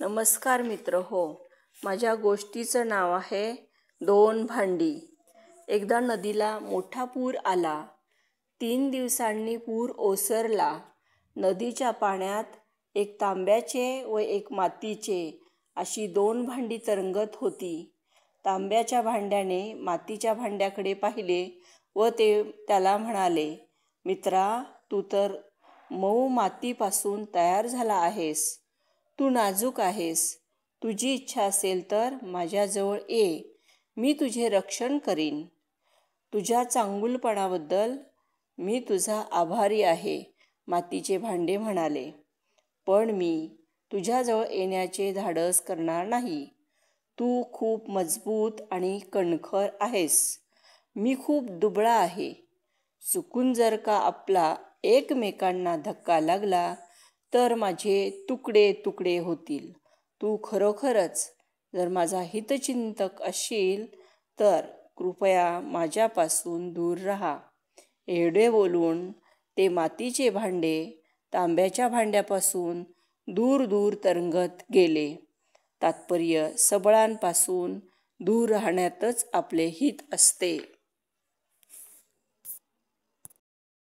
नमस्कार मित्र हो माझ्या गोष्टीचं नाव आहे दोन भांडी एकदा नदीला मोठा पूर आला तीन दिवसांनी पूर ओसरला नदीच्या पाण्यात एक तांब्याचे व एक मातीचे अशी दोन भांडी तरंगत होती तांब्याच्या भांड्याने मातीच्या भांड्याकडे पाहिले व ते त्याला म्हणाले मित्रा तू तर मऊ मातीपासून तयार झाला आहेस तू नाजूक आहेस तुझी इच्छा असेल तर माझ्याजवळ ये मी तुझे रक्षण करीन तुझ्या चांगुलपणाबद्दल मी तुझा आभारी आहे मातीचे भांडे म्हणाले पण मी तुझ्याजवळ येण्याचे धाडस करणार नाही तू खूप मजबूत आणि कणखर आहेस मी खूप दुबळा आहे चुकून जर का आपला एकमेकांना धक्का लागला तर माझे तुकडे तुकडे होतील तू खरोखरच जर माझा हितचिंतक असशील तर कृपया माझ्यापासून दूर राहा एवढे बोलून ते मातीचे भांडे तांब्याच्या भांड्यापासून दूर दूर तरंगत गेले तात्पर्य सबळांपासून दूर राहण्यातच आपले हित असते